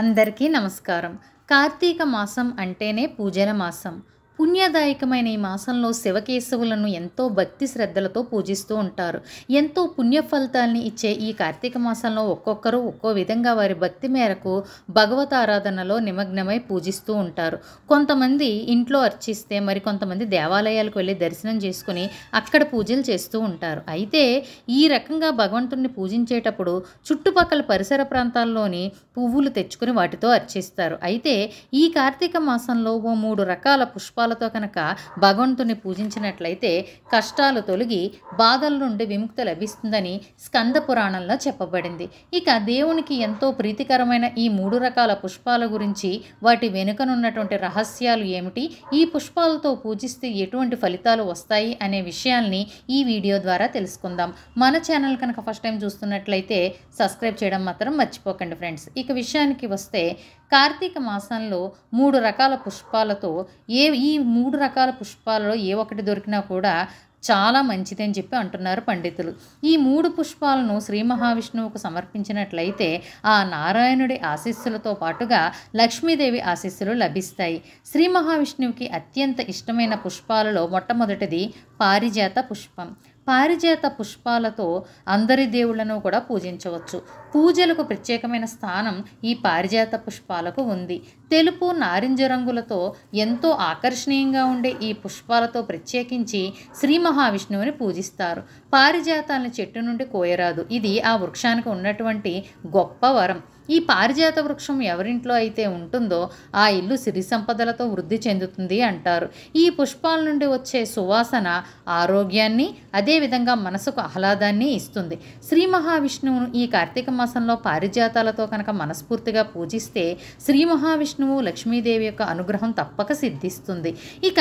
అందరికీ నమస్కారం కార్తీక మాసం అంటేనే పూజల మాసం పుణ్యదాయకమైన ఈ మాసంలో శివకేశవులను ఎంతో భక్తి శ్రద్ధలతో పూజిస్తూ ఉంటారు ఎంతో పుణ్య ఫలితాల్ని ఇచ్చే ఈ కార్తీక మాసంలో ఒక్కొక్కరు ఒక్కో విధంగా వారి భక్తి మేరకు భగవత్ ఆరాధనలో నిమగ్నమై పూజిస్తూ ఉంటారు కొంతమంది ఇంట్లో అర్చిస్తే మరి కొంతమంది దేవాలయాలకు వెళ్ళి దర్శనం చేసుకుని అక్కడ పూజలు చేస్తూ ఉంటారు అయితే ఈ రకంగా భగవంతుడిని పూజించేటప్పుడు చుట్టుపక్కల పరిసర ప్రాంతాల్లోని పువ్వులు తెచ్చుకుని వాటితో అర్చిస్తారు అయితే ఈ కార్తీక మాసంలో ఓ మూడు రకాల పుష్పాలు మంత్రాలతో కనుక భగవంతుని పూజించినట్లయితే కష్టాలు తొలగి బాధల నుండి విముక్తి లభిస్తుందని స్కంద పురాణంలో చెప్పబడింది ఇక దేవునికి ఎంతో ప్రీతికరమైన ఈ మూడు రకాల పుష్పాల గురించి వాటి వెనుకనున్నటువంటి రహస్యాలు ఏమిటి ఈ పుష్పాలతో పూజిస్తే ఎటువంటి ఫలితాలు వస్తాయి అనే విషయాల్ని ఈ వీడియో ద్వారా తెలుసుకుందాం మన ఛానల్ కనుక ఫస్ట్ టైం చూస్తున్నట్లయితే సబ్స్క్రైబ్ చేయడం మాత్రం మర్చిపోకండి ఫ్రెండ్స్ ఇక విషయానికి వస్తే కార్తీక మాసంలో మూడు రకాల పుష్పాలతో ఏ ఈ మూడు రకాల పుష్పాలలో ఏ ఒకటి దొరికినా కూడా చాలా మంచిది అని చెప్పి అంటున్నారు పండితులు ఈ మూడు పుష్పాలను శ్రీ మహావిష్ణువుకు సమర్పించినట్లయితే ఆ నారాయణుడి ఆశీస్సులతో పాటుగా లక్ష్మీదేవి ఆశీస్సులు లభిస్తాయి శ్రీ మహావిష్ణువుకి అత్యంత ఇష్టమైన పుష్పాలలో మొట్టమొదటిది పారిజాత పుష్పం పారిజాత పుష్పాలతో అందరి దేవుళ్లను కూడా పూజించవచ్చు పూజలకు ప్రత్యేకమైన స్థానం ఈ పారిజాత పుష్పాలకు ఉంది తెలుపు నారింజ రంగులతో ఎంతో ఆకర్షణీయంగా ఉండే ఈ పుష్పాలతో ప్రత్యేకించి శ్రీ మహావిష్ణువుని పూజిస్తారు పారిజాతాలను చెట్టు నుండి కోయరాదు ఇది ఆ వృక్షానికి ఉన్నటువంటి గొప్ప వరం ఈ పారిజాత వృక్షం ఎవరింట్లో అయితే ఉంటుందో ఆ ఇల్లు సిరి సంపదలతో వృద్ధి చెందుతుంది అంటారు ఈ పుష్పాల నుండి వచ్చే సువాసన ఆరోగ్యాన్ని అదేవిధంగా మనసుకు ఆహ్లాదాన్ని ఇస్తుంది శ్రీ మహావిష్ణువును ఈ కార్తీక మాసంలో పారిజాతాలతో కనుక మనస్ఫూర్తిగా పూజిస్తే శ్రీ మహావిష్ణువు లక్ష్మీదేవి యొక్క అనుగ్రహం తప్పక సిద్ధిస్తుంది ఇక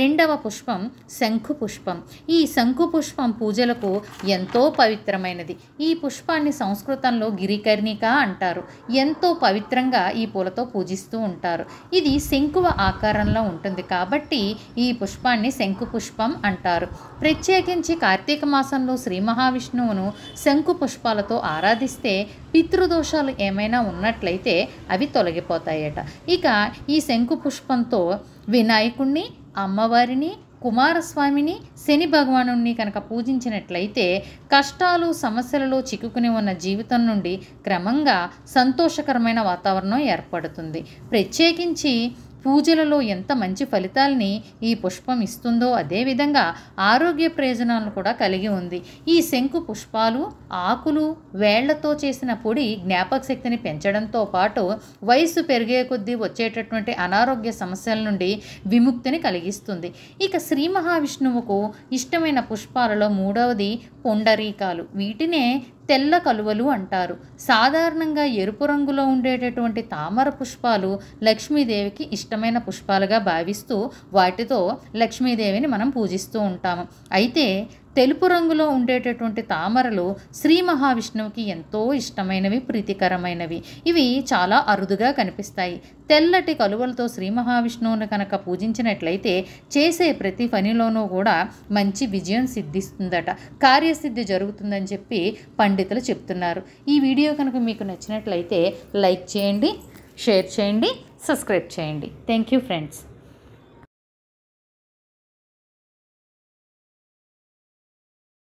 రెండవ పుష్పం శంఖు పుష్పం ఈ శంఖు పుష్పం పూజలకు ఎంతో పవిత్రమైనది ఈ పుష్పాన్ని సంస్కృతంలో గిరికర్ణిక అంటారు ఎంతో పవిత్రంగా ఈ పూలతో పూజిస్తూ ఉంటారు ఇది శంకువ ఆకారంలో ఉంటుంది కాబట్టి ఈ పుష్పాన్ని శంకు పుష్పం అంటారు ప్రత్యేకించి కార్తీక మాసంలో శ్రీ మహావిష్ణువును శంకు పుష్పాలతో ఆరాధిస్తే పితృదోషాలు ఏమైనా ఉన్నట్లయితే అవి తొలగిపోతాయట ఇక ఈ శంకు పుష్పంతో వినాయకుణ్ణి అమ్మవారిని కుమారస్వామిని శని భగవానుణ్ణి కనుక పూజించినట్లయితే కష్టాలు సమస్యలలో చిక్కుకుని ఉన్న జీవితం నుండి క్రమంగా సంతోషకరమైన వాతావరణం ఏర్పడుతుంది ప్రత్యేకించి పూజలలో ఎంత మంచి ఫలితాలని ఈ పుష్పం ఇస్తుందో అదేవిధంగా ఆరోగ్య ప్రయోజనాలను కూడా కలిగి ఉంది ఈ శంకు పుష్పాలు ఆకులు వేళ్లతో చేసిన పొడి జ్ఞాపక శక్తిని పెంచడంతో పాటు వయసు పెరిగే కొద్దీ వచ్చేటటువంటి అనారోగ్య సమస్యల నుండి విముక్తిని కలిగిస్తుంది ఇక శ్రీ మహావిష్ణువుకు ఇష్టమైన పుష్పాలలో మూడవది పొండరీకాలు వీటినే తెల్ల కలువలు అంటారు సాధారణంగా ఎరుపు రంగులో ఉండేటటువంటి తామర పుష్పాలు లక్ష్మీదేవికి ఇష్టమైన పుష్పాలుగా భావిస్తూ వాటితో లక్ష్మీదేవిని మనం పూజిస్తూ ఉంటాము అయితే తెలుపు రంగులో ఉండేటటువంటి తామరలు శ్రీ మహావిష్ణువుకి ఎంతో ఇష్టమైనవి ప్రీతికరమైనవి ఇవి చాలా అరుదుగా కనిపిస్తాయి తెల్లటి కలువలతో శ్రీ మహావిష్ణువును కనుక పూజించినట్లయితే చేసే ప్రతి పనిలోనూ కూడా మంచి విజయం సిద్ధిస్తుందట కార్యసిద్ధి జరుగుతుందని చెప్పి పండితులు చెప్తున్నారు ఈ వీడియో కనుక మీకు నచ్చినట్లయితే లైక్ చేయండి షేర్ చేయండి సబ్స్క్రైబ్ చేయండి థ్యాంక్ యూ ఫ్రెండ్స్